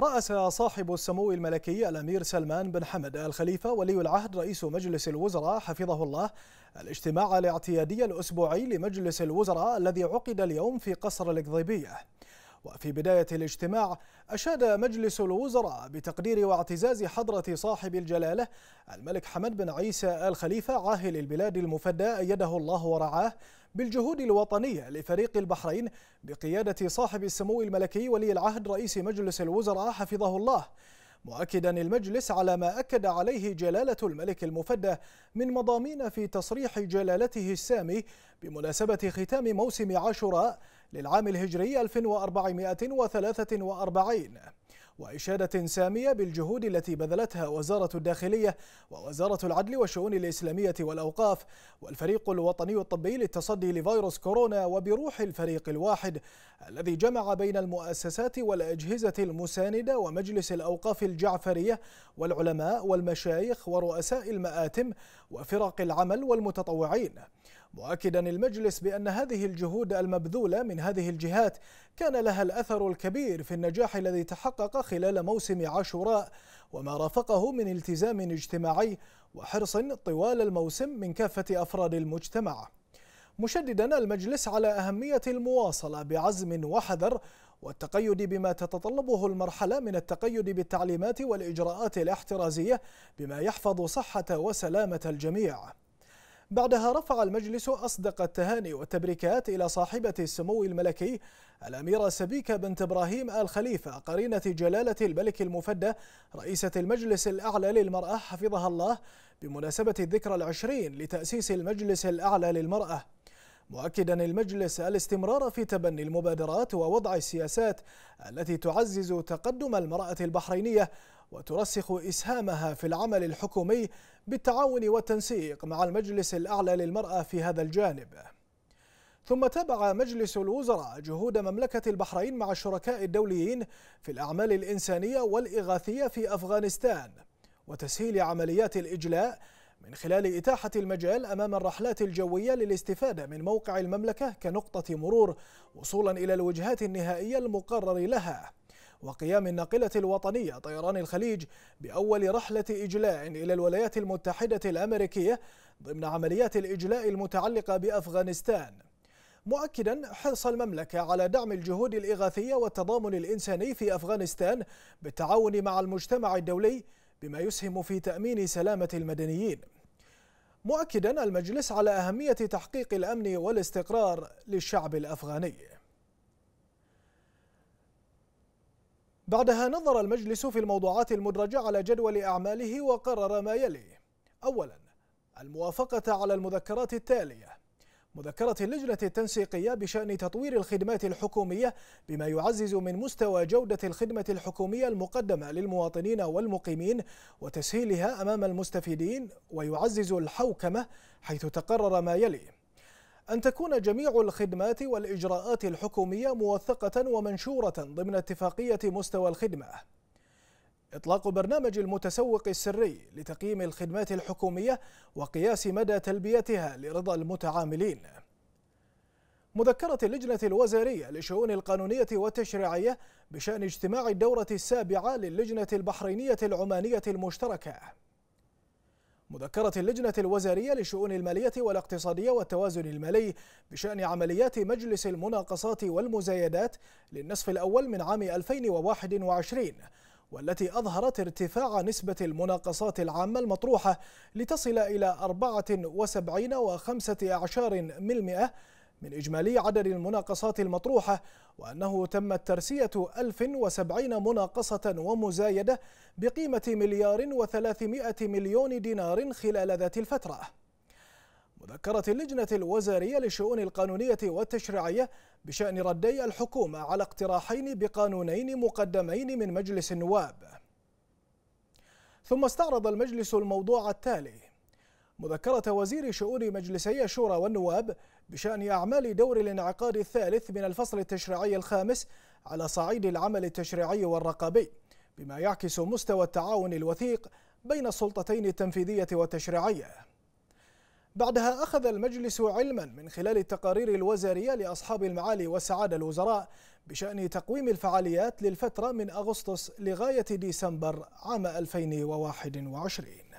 رأس صاحب السمو الملكي الأمير سلمان بن حمد الخليفة ولي العهد رئيس مجلس الوزراء حفظه الله الاجتماع الاعتيادي الأسبوعي لمجلس الوزراء الذي عقد اليوم في قصر القضيبية وفي بداية الاجتماع أشاد مجلس الوزراء بتقدير واعتزاز حضرة صاحب الجلالة الملك حمد بن عيسى آل خليفة عاهل البلاد المفدى أيده الله ورعاه بالجهود الوطنية لفريق البحرين بقيادة صاحب السمو الملكي ولي العهد رئيس مجلس الوزراء حفظه الله مؤكدا المجلس على ما أكد عليه جلالة الملك المفدى من مضامين في تصريح جلالته السامي بمناسبة ختام موسم عاشوراء للعام الهجري 1443 وإشادة سامية بالجهود التي بذلتها وزارة الداخلية ووزارة العدل والشؤون الإسلامية والأوقاف والفريق الوطني الطبي للتصدي لفيروس كورونا وبروح الفريق الواحد الذي جمع بين المؤسسات والأجهزة المساندة ومجلس الأوقاف الجعفرية والعلماء والمشايخ ورؤساء المآتم وفرق العمل والمتطوعين مؤكدا المجلس بأن هذه الجهود المبذولة من هذه الجهات كان لها الأثر الكبير في النجاح الذي تحقق خلال موسم عاشوراء وما رافقه من التزام اجتماعي وحرص طوال الموسم من كافة أفراد المجتمع مشددا المجلس على أهمية المواصلة بعزم وحذر والتقيد بما تتطلبه المرحلة من التقيد بالتعليمات والإجراءات الاحترازية بما يحفظ صحة وسلامة الجميع بعدها رفع المجلس أصدق التهاني والتبريكات إلى صاحبة السمو الملكي الأميرة سبيكة بنت إبراهيم آل خليفة قرينة جلالة الملك المفدى رئيسة المجلس الأعلى للمرأة حفظها الله بمناسبة الذكرى العشرين لتأسيس المجلس الأعلى للمرأة مؤكدا المجلس الاستمرار في تبني المبادرات ووضع السياسات التي تعزز تقدم المرأة البحرينية وترسخ إسهامها في العمل الحكومي بالتعاون والتنسيق مع المجلس الأعلى للمرأة في هذا الجانب ثم تابع مجلس الوزراء جهود مملكة البحرين مع الشركاء الدوليين في الأعمال الإنسانية والإغاثية في أفغانستان وتسهيل عمليات الإجلاء من خلال إتاحة المجال أمام الرحلات الجوية للاستفادة من موقع المملكة كنقطة مرور وصولا إلى الوجهات النهائية المقرر لها وقيام الناقلة الوطنية طيران الخليج بأول رحلة إجلاء إلى الولايات المتحدة الأمريكية ضمن عمليات الإجلاء المتعلقة بأفغانستان مؤكدا حرص المملكة على دعم الجهود الإغاثية والتضامن الإنساني في أفغانستان بالتعاون مع المجتمع الدولي بما يسهم في تأمين سلامة المدنيين مؤكدا المجلس على أهمية تحقيق الأمن والاستقرار للشعب الأفغاني بعدها نظر المجلس في الموضوعات المدرجة على جدول أعماله وقرر ما يلي أولا الموافقة على المذكرات التالية مذكرة اللجنة التنسيقية بشأن تطوير الخدمات الحكومية بما يعزز من مستوى جودة الخدمة الحكومية المقدمة للمواطنين والمقيمين وتسهيلها أمام المستفيدين ويعزز الحوكمة حيث تقرر ما يلي أن تكون جميع الخدمات والإجراءات الحكومية موثقة ومنشورة ضمن اتفاقية مستوى الخدمة إطلاق برنامج المتسوق السري لتقييم الخدمات الحكومية وقياس مدى تلبيتها لرضا المتعاملين مذكرة اللجنة الوزارية لشؤون القانونية والتشريعية بشأن اجتماع الدورة السابعة للجنة البحرينية العمانية المشتركة مذكرة اللجنة الوزارية للشؤون المالية والاقتصادية والتوازن المالي بشأن عمليات مجلس المناقصات والمزايدات للنصف الأول من عام 2021 والتي أظهرت ارتفاع نسبة المناقصات العامة المطروحة لتصل إلى 74.5 من من إجمالي عدد المناقصات المطروحة وأنه تمت ترسية 1070 مناقصة ومزايدة بقيمة مليار و300 مليون دينار خلال ذات الفترة مذكرة اللجنة الوزارية للشؤون القانونية والتشريعية بشأن ردي الحكومة على اقتراحين بقانونين مقدمين من مجلس النواب ثم استعرض المجلس الموضوع التالي مذكرة وزير شؤون مجلسي الشورى والنواب بشأن أعمال دور الانعقاد الثالث من الفصل التشريعي الخامس على صعيد العمل التشريعي والرقابي بما يعكس مستوى التعاون الوثيق بين السلطتين التنفيذية والتشريعية بعدها أخذ المجلس علما من خلال التقارير الوزارية لأصحاب المعالي والسعادة الوزراء بشأن تقويم الفعاليات للفترة من أغسطس لغاية ديسمبر عام 2021